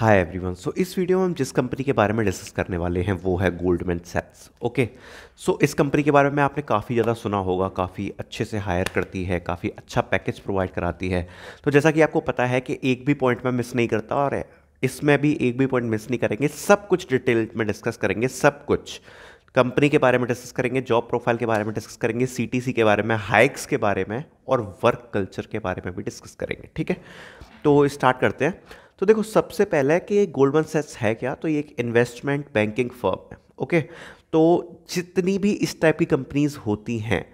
Hi everyone so इस video में हम जिस कंपनी के बारे में डिस्कस करने वाले हैं वो है गोल्डमैन सैक्स ओके सो इस कंपनी के बारे में आपने काफ़ी ज़्यादा सुना होगा काफ़ी अच्छे से हायर करती है काफ़ी अच्छा पैकेज प्रोवाइड कराती है तो जैसा कि आपको पता है कि एक भी पॉइंट में मिस नहीं करता और इसमें भी एक भी पॉइंट मिस नहीं करेंगे सब कुछ डिटेल में डिस्कस करेंगे सब कुछ कंपनी के बारे में डिस्कस करेंगे जॉब प्रोफाइल के बारे में डिस्कस करेंगे सीटीसी के बारे में हाइक्स के बारे में और वर्क कल्चर के बारे में भी डिस्कस करेंगे ठीक है तो स्टार्ट करते हैं तो देखो सबसे पहले कि गोल्डमन सेट्स है क्या तो ये एक इन्वेस्टमेंट बैंकिंग फर्म है ओके तो जितनी भी इस टाइप की कंपनीज होती हैं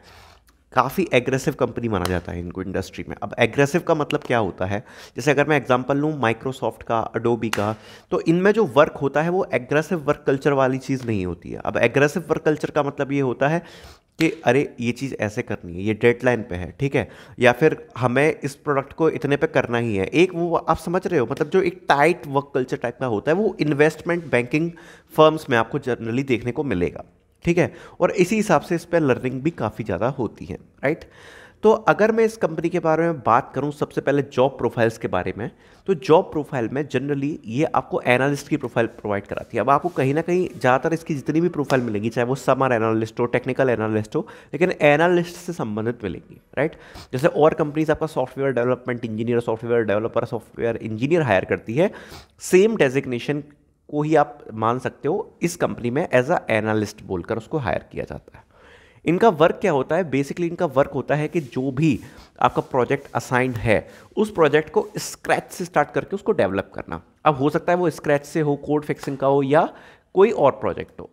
काफ़ी एग्रेसिव कंपनी माना जाता है इनको इंडस्ट्री में अब एग्रेसिव का मतलब क्या होता है जैसे अगर मैं एग्जांपल लूँ माइक्रोसॉफ्ट का अडोबी का तो इनमें जो वर्क होता है वो एग्रेसिव वर्क कल्चर वाली चीज़ नहीं होती है अब एग्रेसिव वर्क कल्चर का मतलब ये होता है कि अरे ये चीज़ ऐसे करनी है ये डेडलाइन पे है ठीक है या फिर हमें इस प्रोडक्ट को इतने पे करना ही है एक वो आप समझ रहे हो मतलब जो एक टाइट वर्क कल्चर टाइप का होता है वो इन्वेस्टमेंट बैंकिंग फर्म्स में आपको जनरली देखने को मिलेगा ठीक है और इसी हिसाब से इस पर लर्निंग भी काफ़ी ज़्यादा होती है राइट तो अगर मैं इस कंपनी के बारे में बात करूं सबसे पहले जॉब प्रोफाइल्स के बारे में तो जॉब प्रोफाइल में जनरली ये आपको एनालिस्ट की प्रोफाइल प्रोवाइड कराती है अब आपको कहीं ना कहीं ज़्यादातर इसकी जितनी भी प्रोफाइल मिलेंगी चाहे वो समर एनालिस्ट हो टेक्निकल एनालिस्ट हो लेकिन एनालिस्ट से संबंधित मिलेंगी राइट जैसे और कंपनीज आपका software development engineer software developer software engineer hire करती है सेम डेजिग्नेशन को ही आप मान सकते हो इस कंपनी में एज अ एनालिस्ट बोलकर उसको हायर किया जाता है इनका वर्क क्या होता है बेसिकली इनका वर्क होता है कि जो भी आपका प्रोजेक्ट असाइंड है उस प्रोजेक्ट को स्क्रैच से स्टार्ट करके उसको डेवलप करना अब हो सकता है वो स्क्रैच से हो कोड फिक्सिंग का हो या कोई और प्रोजेक्ट हो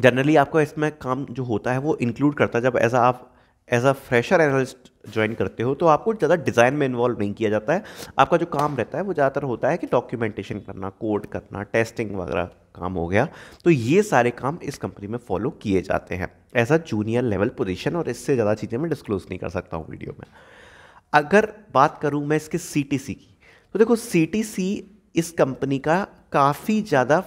जनरली आपका इसमें काम जो होता है वो इंक्लूड करता है जब एज आप as a fresher analyst join करते हो तो आपको ज़्यादा डिज़ाइन में इन्वॉल्व नहीं किया जाता है आपका जो काम रहता है वो ज़्यादातर होता है कि डॉक्यूमेंटेशन करना कोड करना टेस्टिंग वगैरह काम हो गया तो ये सारे काम इस कंपनी में फॉलो किए जाते हैं ऐसा जूनियर लेवल पोजीशन और इससे ज़्यादा चीज़ें मैं डिस्क्लोज नहीं कर सकता हूँ वीडियो में अगर बात करूँ मैं इसके सी की तो देखो सी इस कंपनी का काफ़ी ज़्यादा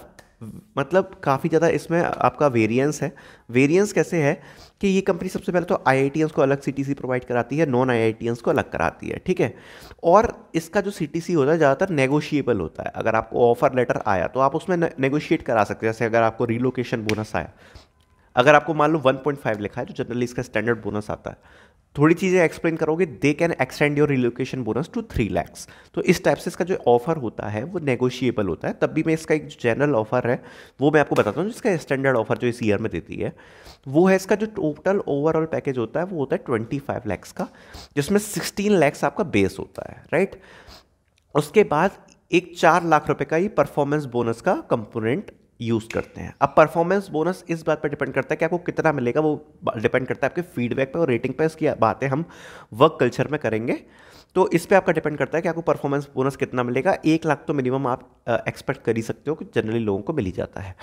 मतलब काफ़ी ज़्यादा इसमें आपका वेरिएंस है वेरिएंस कैसे है कि ये कंपनी सबसे पहले तो आई को अलग सी प्रोवाइड कराती है नॉन आई को अलग कराती है ठीक है और इसका जो सी होता है ज़्यादातर नेगोशिएबल होता है अगर आपको ऑफर लेटर आया तो आप उसमें नेगोशिएट करा सकते हैं जैसे अगर आपको रिलोकेशन बोनस आया अगर आपको मान लो वन लिखा है तो जनरली इसका स्टैंडर्ड बोनस आता है थोड़ी चीज़ें एक्सप्लेन करोगे they can extend your relocation bonus to three lakhs तो इस टाइप से इसका जो ऑफर होता है वो नेगोशिएबल होता है तब भी मैं इसका एक जनरल ऑफर है वो मैं आपको बताता हूँ जिसका स्टैंडर्ड ऑफर जो इस ईयर में देती है वो है इसका जो टोटल ओवरऑल पैकेज होता है वो होता है ट्वेंटी फाइव लैक्स का जिसमें सिक्सटीन लैक्स आपका बेस होता है राइट उसके बाद एक चार लाख रुपए का ये परफॉर्मेंस बोनस का कंपोनेंट यूज़ करते हैं अब परफॉर्मेंस बोनस इस बात पर डिपेंड करता है कि आपको कितना मिलेगा वो डिपेंड करता है आपके फीडबैक पे और रेटिंग पे इसकी बातें हम वर्क कल्चर में करेंगे तो इस पर आपका डिपेंड करता है कि आपको परफॉर्मेंस बोनस कितना मिलेगा एक लाख तो मिनिमम आप एक्सपेक्ट कर ही सकते हो कि जनरली लोगों को मिल ही जाता है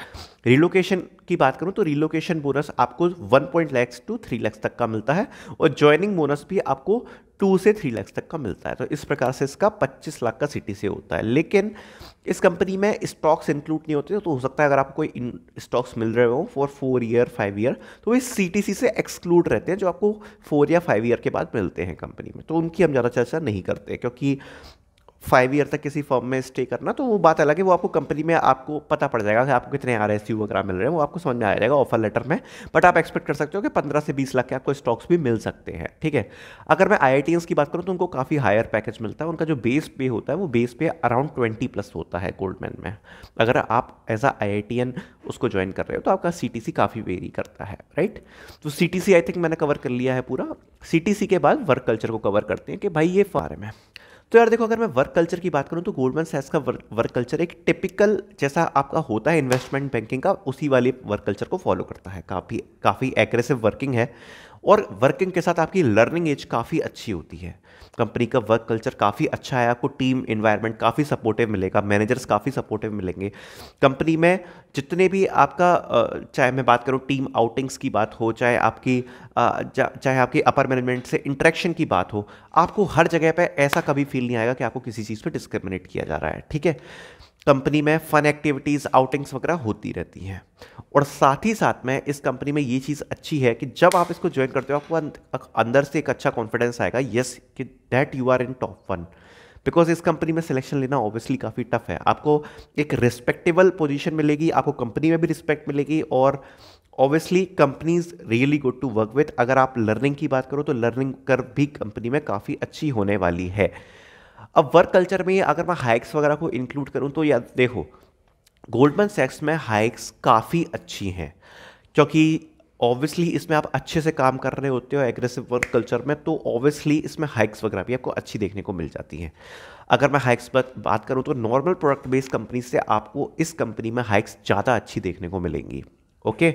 रिलोकेशन की बात करूँ तो रिलोकेशन बोनस आपको one point lakhs to three lakhs तक का मिलता है और ज्वाइनिंग बोनस भी आपको टू से थ्री लैक्स तक का मिलता है तो इस प्रकार से इसका पच्चीस लाख का सिटी से होता है लेकिन इस कंपनी में स्टॉक्स इंक्लूड नहीं होते तो हो सकता है अगर आपको कोई स्टॉक्स मिल रहे हो for four year five year तो वे सी से एक्सक्लूड रहते हैं जो आपको फोर या फाइव ईयर के बाद मिलते हैं कंपनी में तो उनकी हम ज़्यादा चर्चा नहीं करते क्योंकि फाइव ईयर तक किसी फॉर्म में स्टे करना तो वो बात अलग है वो आपको कंपनी में आपको पता पड़ जाएगा कि आपको कितने आर एस वगैरह मिल रहे हैं वो आपको समझ में आ जाएगा ऑफर लेटर में बट आप एक्सपेक्ट कर सकते हो कि पंद्रह से बीस लाख के आपको स्टॉक्स भी मिल सकते हैं ठीक है अगर मैं आई की बात करूँ तो उनको काफ़ी हायर पैकेज मिलता है उनका जो बेस पे होता है वो बेस पे अराउंड ट्वेंटी प्लस होता है गोल्डमैन में अगर आप एज अ आई उसको ज्वाइन कर रहे हो तो आपका सी काफ़ी वेरी करता है राइट तो सी आई थिंक मैंने कवर कर लिया है पूरा सी के बाद वर्क कल्चर को कवर करते हैं कि भाई ये फार्म में तो यार देखो अगर मैं वर्क कल्चर की बात करूँ तो गोल्डमैन सैक्स का वर्क वर्क कल्चर एक टिपिकल जैसा आपका होता है इन्वेस्टमेंट बैंकिंग का उसी वाले वर्क कल्चर को फॉलो करता है काफ़ी काफ़ी एग्रेसिव वर्किंग है और वर्किंग के साथ आपकी लर्निंग एज काफ़ी अच्छी होती है कंपनी का वर्क कल्चर काफ़ी अच्छा है आपको टीम इन्वायरमेंट काफ़ी सपोर्टिव मिलेगा मैनेजर्स काफ़ी सपोर्टिव मिलेंगे कंपनी में जितने भी आपका चाहे मैं बात करूँ टीम आउटिंग्स की बात हो चाहे आपकी चाहे आपकी अपर मैनेजमेंट से इंट्रैक्शन की बात हो आपको हर जगह पर ऐसा कभी फील नहीं आएगा कि आपको किसी चीज़ पर डिस्क्रिमिनेट किया जा रहा है ठीक है कंपनी में फ़न एक्टिविटीज़ आउटिंग्स वगैरह होती रहती हैं और साथ ही साथ में इस कंपनी में ये चीज़ अच्छी है कि जब आप इसको ज्वाइन करते हो आपको अं-, अंदर से एक अच्छा कॉन्फिडेंस आएगा येस कि that you are in top one because इस कंपनी में सिलेक्शन लेना ऑब्वियसली काफ़ी टफ है आपको एक रिस्पेक्टेबल पोजिशन मिलेगी आपको कंपनी में भी रिस्पेक्ट मिलेगी और obviously companies really good to work with अगर आप लर्निंग की बात करो तो लर्निंग कर भी कंपनी में काफ़ी अच्छी होने वाली है अब वर्क कल्चर में अगर मैं हाइक्स वगैरह को इंक्लूड करूँ तो या देखो गोल्डमन सेक्स में हाइक्स काफ़ी अच्छी हैं क्योंकि ऑब्वियसली इसमें आप अच्छे से काम कर रहे होते हो एग्रेसिव वर्क कल्चर में तो ऑब्वियसली इसमें हाइक्स वगैरह भी आपको अच्छी देखने को मिल जाती हैं अगर मैं हाइक्स पर बात करूँ तो नॉर्मल प्रोडक्ट बेस्ड कंपनी से आपको इस कंपनी में हाइक्स ज़्यादा अच्छी देखने को मिलेंगी ओके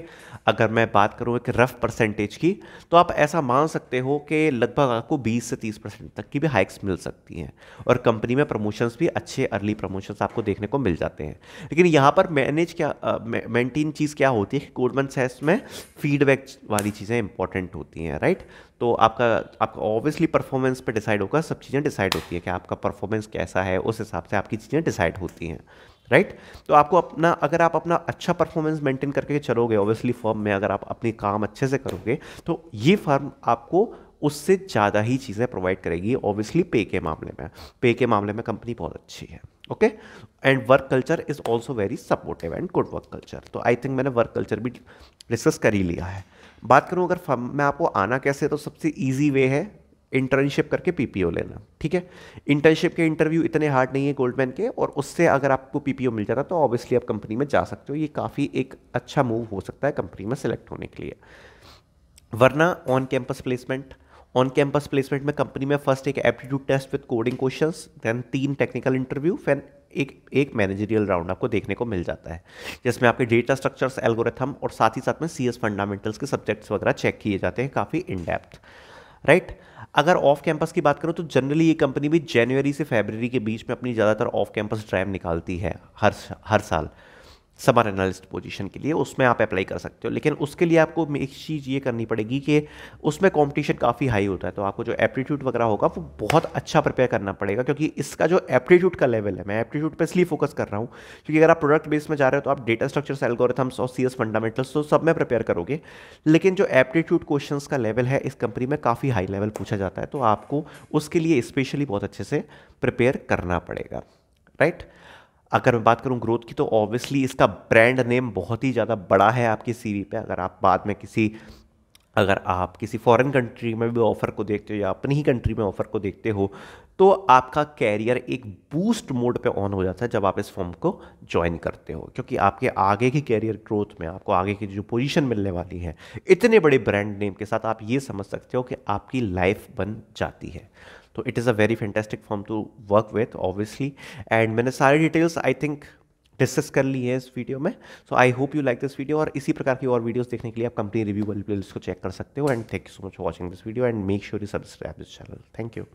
अगर मैं बात करूँ एक रफ परसेंटेज की तो आप ऐसा मान सकते हो कि लगभग आपको 20 से 30 परसेंट तक की भी हाइक्स मिल सकती हैं और कंपनी में प्रमोशंस भी अच्छे अर्ली प्रमोशंस आपको देखने को मिल जाते हैं लेकिन यहाँ पर मैनेज क्या मेंटेन चीज़ क्या होती है कि सेस में फीडबैक वाली चीज़ें इंपॉर्टेंट होती हैं राइट तो आपका आपका ऑब्वियसली परफॉर्मेंस पर डिसाइड होगा सब चीज़ें डिसाइड होती है कि आपका परफॉर्मेंस कैसा है उस हिसाब से आपकी चीज़ें डिसाइड होती हैं राइट right? तो आपको अपना अगर आप अपना अच्छा परफॉर्मेंस मेंटेन करके चलोगे ऑब्वियसली फर्म में अगर आप अपने काम अच्छे से करोगे तो ये फर्म आपको उससे ज़्यादा ही चीज़ें प्रोवाइड करेगी ऑब्वियसली पे के मामले में पे के मामले में कंपनी बहुत अच्छी है okay and work culture is also very supportive and good work culture तो आई थिंक मैंने वर्क कल्चर भी डिस्कस कर ही लिया है बात करूँ अगर फर्म में आपको आना कैसे तो सबसे ईजी वे है इंटर्नशिप करके पीपीओ लेना ठीक है इंटर्नशिप के इंटरव्यू इतने हार्ड नहीं है गोल्डमैन के और उससे अगर आपको पीपीओ मिल जाता तो ऑब्वियसली आप कंपनी में जा सकते हो ये काफ़ी एक अच्छा मूव हो सकता है कंपनी में सेलेक्ट होने के लिए वरना on campus placement on campus placement में कंपनी में फर्स्ट एक aptitude test with coding question then तीन टेक्निकल इंटरव्यू फैन एक एक मैनेजरियल राउंड आपको देखने को मिल जाता है जिसमें आपके डेटा स्ट्रक्चर्स एल्गोरिथम और साथ ही साथ में सी फंडामेंटल्स के सब्जेक्ट्स वगैरह चेक किए जाते हैं काफ़ी इनडेप्थ राइट अगर ऑफ कैंपस की बात करूँ तो जनरली ये कंपनी भी जनवरी से फेबररी के बीच में अपनी ज़्यादातर ऑफ कैंपस ड्राइव निकालती है हर हर साल समर एनालिस्ट पोजीशन के लिए उसमें आप अप्लाई कर सकते हो लेकिन उसके लिए आपको एक चीज़ ये करनी पड़ेगी कि उसमें कंपटीशन काफ़ी हाई होता है तो आपको जो एप्टीट्यूड वगैरह होगा वो बहुत अच्छा प्रिपेयर करना पड़ेगा क्योंकि इसका जो एप्टीट्यूड का लेवल है मैं एप्टीट्यूड पर इसलिए फोकस कर रहा हूँ क्योंकि अगर आप प्रोडक्ट बेस में जा रहे हो तो आप डेटा स्ट्रक्चर्स एल्गोरिथम्स और सी फंडामेंटल्स तो सब में प्रिपेयर करोगे लेकिन जो एप्टीट्यूड क्वेश्चन का लेवल है इस कंपनी में काफ़ी हाई लेवल पूछा जाता है तो आपको उसके लिए स्पेशली बहुत अच्छे से प्रिपेयर करना पड़ेगा राइट right? अगर मैं बात करूं ग्रोथ की तो ऑब्वियसली इसका ब्रांड नेम बहुत ही ज़्यादा बड़ा है आपकी सी पे अगर आप बाद में किसी अगर आप किसी फॉरेन कंट्री में भी ऑफ़र को देखते हो या अपनी ही कंट्री में ऑफ़र को देखते हो तो आपका कैरियर एक बूस्ट मोड पे ऑन हो जाता है जब आप इस फॉर्म को ज्वाइन करते हो क्योंकि आपके आगे की कैरियर ग्रोथ में आपको आगे की जो पोजीशन मिलने वाली है इतने बड़े ब्रांड नेम के साथ आप ये समझ सकते हो कि आपकी लाइफ बन जाती है तो it is a very fantastic form to work with obviously and मैंने सारी डिटेल्स आई थिंक डिस्कस कर ली है इस वीडियो में so I hope you like this video और इसी प्रकार की और वीडियोस देखने के लिए आप कंपनी रिव्यू वाली प्लेलिस्ट को चेक कर सकते हो and thank you so much watching this video and make sure you subscribe this channel thank you